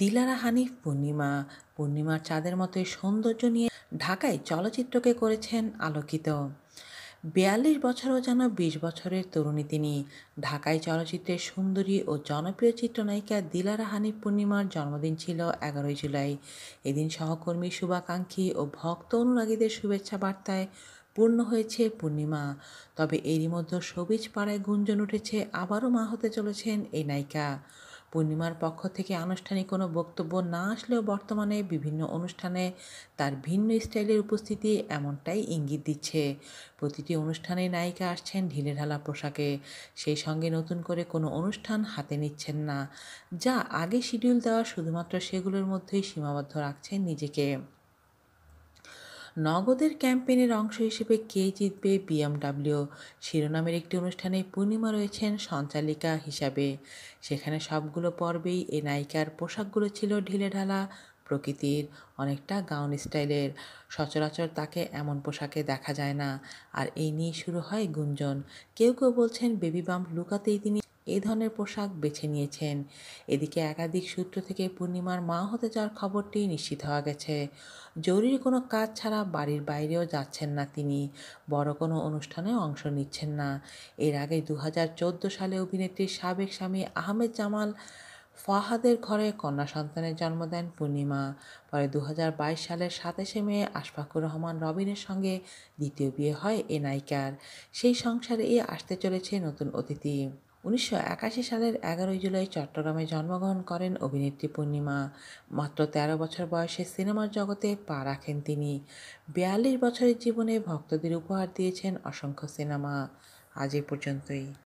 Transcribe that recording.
দিলারা হানিফ পূর্ণিমা পূর্ণিমার চাঁদের মতোই সৌন্দর্য নিয়ে ঢাকায় চলচ্চিত্রকে করেছেন আলোকিত বিয়াল্লিশ বছরও যেন বিশ বছরের তরুণী তিনি ঢাকায় চলচ্চিত্রের সুন্দরী ও জনপ্রিয় চিত্রনায়িকা দিলারা হানিফ পূর্ণিমার জন্মদিন ছিল এগারোই জুলাই এদিন সহকর্মী শুভাকাঙ্ক্ষী ও ভক্ত অনুরাগীদের শুভেচ্ছা বার্তায় পূর্ণ হয়েছে পূর্ণিমা তবে এরই মধ্যে সবিজ পাড়ায় গুঞ্জন উঠেছে আবারও মা হতে চলেছেন এই নায়িকা পূর্ণিমার পক্ষ থেকে আনুষ্ঠানিক কোনো বক্তব্য না আসলেও বর্তমানে বিভিন্ন অনুষ্ঠানে তার ভিন্ন স্টাইলের উপস্থিতি এমনটাই ইঙ্গিত দিচ্ছে প্রতিটি অনুষ্ঠানে নায়িকা আসছেন ঢিলেঢালা পোশাকে সেই সঙ্গে নতুন করে কোনো অনুষ্ঠান হাতে নিচ্ছেন না যা আগে শিডিউল দেওয়া শুধুমাত্র সেগুলোর মধ্যেই সীমাবদ্ধ রাখছেন নিজেকে নগদের ক্যাম্পেইনের অংশ হিসেবে কে জিতবে বিএমডাব্লিউ শিরোনামের একটি অনুষ্ঠানে পূর্ণিমা রয়েছেন সঞ্চালিকা হিসাবে সেখানে সবগুলো পর্বেই এ নায়িকার পোশাকগুলো ছিল ঢিলেঢালা প্রকৃতির অনেকটা গাউন স্টাইলের সচরাচর তাকে এমন পোশাকে দেখা যায় না আর এই নিয়ে শুরু হয় গুঞ্জন কেউ কেউ বলছেন বেবি বাম্প লুকাতেই তিনি এ ধরনের পোশাক বেছে নিয়েছেন এদিকে একাধিক সূত্র থেকে পূর্ণিমার মা হতে যাওয়ার খবরটি নিশ্চিত হওয়া গেছে জরুরি কোনো কাজ ছাড়া বাড়ির বাইরেও যাচ্ছেন না তিনি বড় কোনো অনুষ্ঠানে অংশ নিচ্ছেন না এর আগে দু সালে অভিনেত্রীর সাবেক স্বামী আহমেদ জামাল ফাহাদের ঘরে কন্যা সন্তানের জন্ম দেন পূর্ণিমা পরে দু হাজার সালের সাতাশে মে আশফাকুর রহমান রবিনের সঙ্গে দ্বিতীয় বিয়ে হয় এ নায়িকার সেই সংসারে আসতে চলেছে নতুন অতিথি উনিশশো সালের এগারোই জুলাই চট্টগ্রামে জন্মগ্রহণ করেন অভিনেত্রী পূর্ণিমা মাত্র ১৩ বছর বয়সে সিনেমার জগতে পা রাখেন তিনি বিয়াল্লিশ বছরের জীবনে ভক্তদের উপহার দিয়েছেন অসংখ্য সিনেমা আজ এ পর্যন্তই